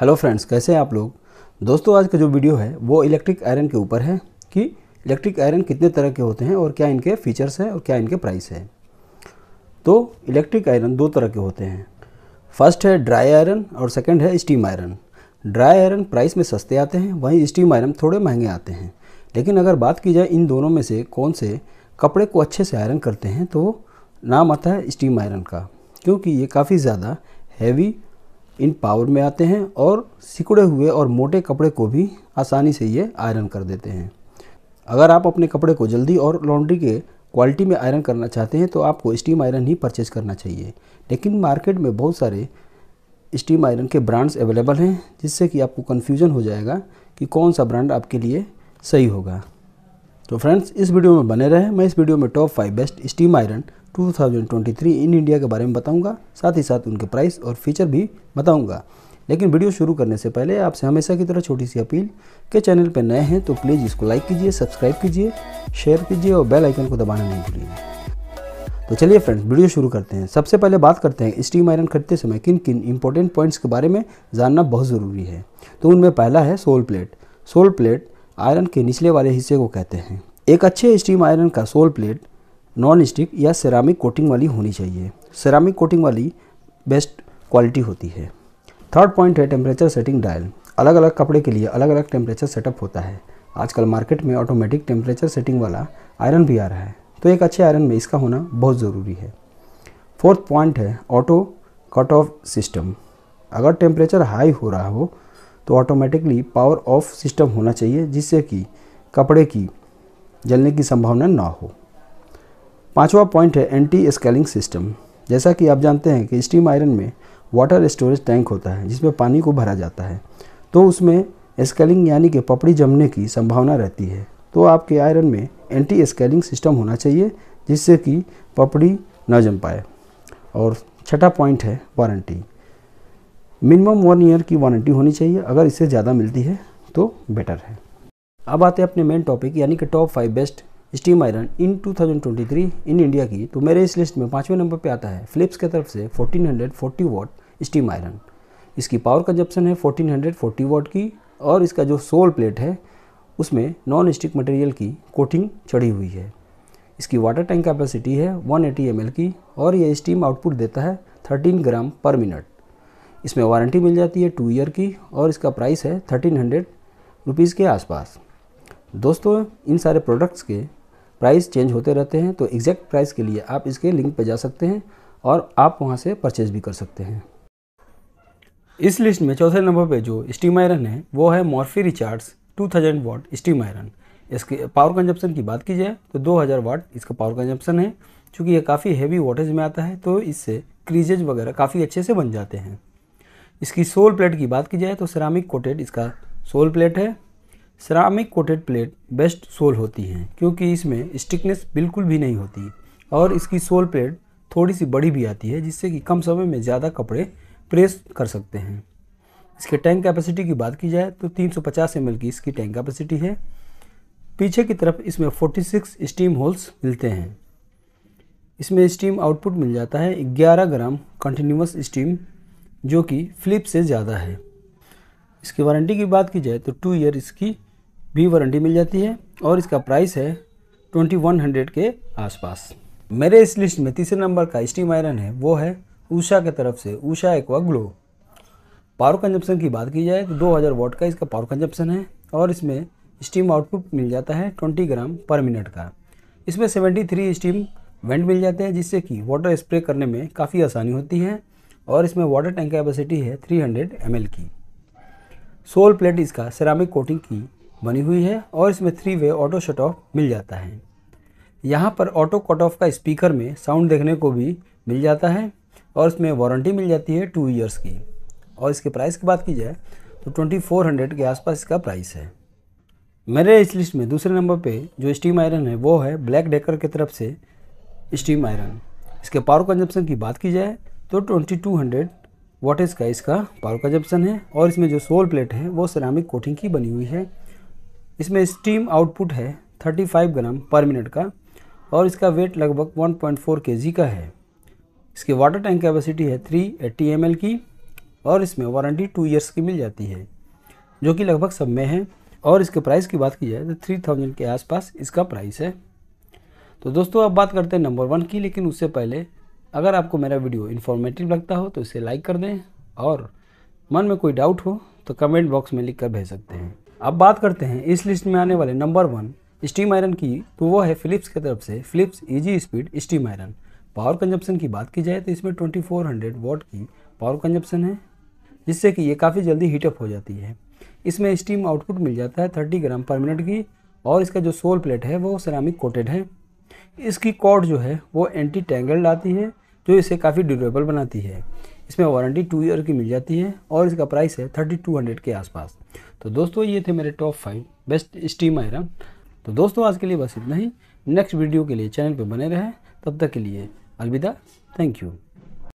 hello friends कैसे हैं आप लोग दोस्तों आज का जो वीडियो है वो इलेक्ट्रिक आयरन के ऊपर है कि इलेक्ट्रिक आयरन कितने तरह के होते हैं और क्या इनके फीचर्स हैं और क्या इनके प्राइस है तो इलेक्ट्रिक आयरन दो तरह के होते हैं फर्स्ट है ड्राई आयरन और सेकेंड है steam iron dry iron price में सस्ते आते हैं वहीं स्टीम आयरन थोड़े महंगे आते हैं लेकिन अगर बात की जाए इन दोनों में से कौन से कपड़े को अच्छे से आयरन करते हैं तो नाम आता है स्टीम आयरन का क्योंकि ये काफ़ी ज़्यादा हैवी इन पावर में आते हैं और सिकुड़े हुए और मोटे कपड़े को भी आसानी से ये आयरन कर देते हैं अगर आप अपने कपड़े को जल्दी और लॉन्ड्री के क्वालिटी में आयरन करना चाहते हैं तो आपको स्टीम आयरन ही परचेज करना चाहिए लेकिन मार्केट में बहुत सारे स्टीम आयरन के ब्रांड्स अवेलेबल हैं जिससे कि आपको कन्फ्यूज़न हो जाएगा कि कौन सा ब्रांड आपके लिए सही होगा तो फ्रेंड्स इस वीडियो में बने रहें मैं इस वीडियो में top five best steam iron 2023 in India के बारे में बताऊंगा साथ ही साथ उनके प्राइस और फीचर भी बताऊंगा लेकिन वीडियो शुरू करने से पहले आपसे हमेशा की तरह छोटी सी अपील के चैनल पर नए हैं तो प्लीज़ इसको लाइक कीजिए सब्सक्राइब कीजिए शेयर कीजिए और बेल आइकन को दबाना नहीं भूलिए तो चलिए फ्रेंड्स वीडियो शुरू करते हैं सबसे पहले बात करते हैं स्टीम आयरन खरीदते समय किन किन इंपॉर्टेंट पॉइंट्स के बारे में जानना बहुत ज़रूरी है तो उनमें पहला है sole plate sole plate iron के निचले वाले हिस्से को कहते हैं एक अच्छे स्टीम आयरन का सोल प्लेट नॉन स्टिक या सेरामिक कोटिंग वाली होनी चाहिए सेरामिक कोटिंग वाली बेस्ट क्वालिटी होती है थर्ड पॉइंट है टेम्परेचर सेटिंग डायल अलग अलग कपड़े के लिए अलग अलग टेम्परेचर सेटअप होता है आजकल मार्केट में ऑटोमेटिक टेम्परेचर सेटिंग वाला आयरन भी आ रहा है तो एक अच्छे आयरन में इसका होना बहुत ज़रूरी है फोर्थ पॉइंट है ऑटो कट ऑफ सिस्टम अगर टेम्परेचर हाई हो रहा हो तो ऑटोमेटिकली पावर ऑफ सिस्टम होना चाहिए जिससे कि कपड़े की जलने की संभावना ना हो पांचवा पॉइंट है एंटी स्केलिंग सिस्टम जैसा कि आप जानते हैं कि स्टीम आयरन में वाटर स्टोरेज टैंक होता है जिसमें पानी को भरा जाता है तो उसमें स्केलिंग यानी कि पपड़ी जमने की संभावना रहती है तो आपके आयरन में एंटी स्केलिंग सिस्टम होना चाहिए जिससे कि पपड़ी ना जम पाए और छठा पॉइंट है वारंटी मिनिमम वन ईयर की वारंटी होनी चाहिए अगर इससे ज़्यादा मिलती है तो बेटर है अब आते हैं अपने मेन टॉपिक यानी कि top five best steam iron in 2023 in India की तो मेरे इस लिस्ट में पाँचवें नंबर पे आता है फिलिप्स की तरफ से 1440 वॉट स्टीम आयरन इसकी पावर कंजप्शन है 1440 वॉट की और इसका जो सोल प्लेट है उसमें नॉन स्टिक मटेरियल की कोटिंग चढ़ी हुई है इसकी वाटर टैंक कैपेसिटी है 180 एटी की और यह स्टीम आउटपुट देता है 13 ग्राम पर मिनट इसमें वारंटी मिल जाती है टू ईयर की और इसका प्राइस है थर्टीन हंड्रेड रुपीज़ के आसपास दोस्तों इन सारे प्रोडक्ट्स के प्राइस चेंज होते रहते हैं तो एग्जैक्ट प्राइस के लिए आप इसके लिंक पर जा सकते हैं और आप वहाँ से परचेज भी कर सकते हैं इस लिस्ट में चौथे नंबर पे जो स्टीम आयरन है वो है Morphy two 2000 watt steam iron इसके पावर कंजप्शन की बात की जाए तो 2000 वाट इसका पावर कंजप्शन है क्योंकि ये काफ़ी हैवी वोटेज में आता है तो इससे क्रीजेज वगैरह काफ़ी अच्छे से बन जाते हैं इसकी सोल प्लेट की बात की जाए तो सिरामिक कोटेड इसका सोल प्लेट है ceramic coated plate best sole होती है क्योंकि इसमें स्टिकनेस बिल्कुल भी नहीं होती और इसकी सोल प्लेट थोड़ी सी बड़ी भी आती है जिससे कि कम समय में ज़्यादा कपड़े प्रेस कर सकते हैं इसके टैंक कैपेसिटी की बात की जाए तो 350 सौ की इसकी टैंक कैपेसिटी है पीछे की तरफ इसमें 46 स्टीम होल्स मिलते हैं इसमें स्टीम आउटपुट मिल जाता है 11 ग्राम कंटिन्यूस स्टीम जो कि फ्लिप से ज़्यादा है इसकी वारंटी की बात की जाए तो टू ईयर इसकी भी वारंटी मिल जाती है और इसका प्राइस है ट्वेंटी वन हंड्रेड के आसपास मेरे इस लिस्ट में तीसरे नंबर का स्टीम आयरन है वो है ऊषा की तरफ से Usha aqua glow power consumption की बात की जाए तो 2000 वॉट का इसका पावर कंजप्शन है और इसमें स्टीम आउटपुट मिल जाता है 20 ग्राम पर मिनट का इसमें 73 स्टीम वेंट मिल जाते हैं जिससे कि वाटर स्प्रे करने में काफ़ी आसानी होती है और इसमें वाटर टैंक कैपेसिटी है 300 हंड्रेड की सोल प्लेट इसका सिरामिक कोटिंग की बनी हुई है और इसमें three way auto shut off मिल जाता है यहाँ पर ऑटो कट ऑफ का स्पीकर में साउंड देखने को भी मिल जाता है और इसमें वारंटी मिल जाती है टू ईयर्स की और इसके प्राइस की बात की जाए तो ट्वेंटी फोर हंड्रेड के आसपास इसका प्राइस है मेरे इस लिस्ट में दूसरे नंबर पे जो स्टीम आयरन है वो है ब्लैक डेकर की तरफ से स्टीम आयरन इसके पावर कंजप्शन की बात की जाए तो 2200 वाट का इसका पावर का जप्सन है और इसमें जो सोल प्लेट है वो सरामिक कोटिंग की बनी हुई है इसमें स्टीम आउटपुट है 35 ग्राम पर मिनट का और इसका वेट लगभग 1.4 केजी का है इसकी वाटर टैंक कैपेसिटी है 380 एट्टी की और इसमें वारंटी टू ईयर्स की मिल जाती है जो कि लगभग सब में है और इसके प्राइस की बात की जाए तो थ्री थाउजेंड के आसपास इसका प्राइस है तो दोस्तों अब बात करते हैं नंबर वन की लेकिन उससे पहले अगर आपको मेरा वीडियो इन्फॉर्मेटिव लगता हो तो इसे लाइक कर दें और मन में कोई डाउट हो तो कमेंट बॉक्स में लिख कर भेज सकते हैं अब बात करते हैं इस लिस्ट में आने वाले नंबर वन स्टीम आयरन की तो वो है फिलिप्स की तरफ से Philips easy speed steam iron power consumption की बात की जाए तो इसमें 2400 वॉट की पावर कंजप्शन है जिससे कि ये काफ़ी जल्दी हीटअप हो जाती है इसमें स्टीम आउटपुट मिल जाता है 30 ग्राम पर मिनट की और इसका जो सोल प्लेट है वो सरामिक कोटेड है इसकी कॉड जो है वो एंटी टैंगल्ड आती है जो इसे काफ़ी ड्यूरेबल बनाती है इसमें वारंटी टू ईयर की मिल जाती है और इसका प्राइस है थर्टी टू हंड्रेड के आसपास तो दोस्तों ये थे मेरे top five best steam iron तो दोस्तों आज के लिए बस इतना ही नेक्स्ट वीडियो के लिए चैनल पर बने रहें तब तक के लिए अलविदा थैंक यू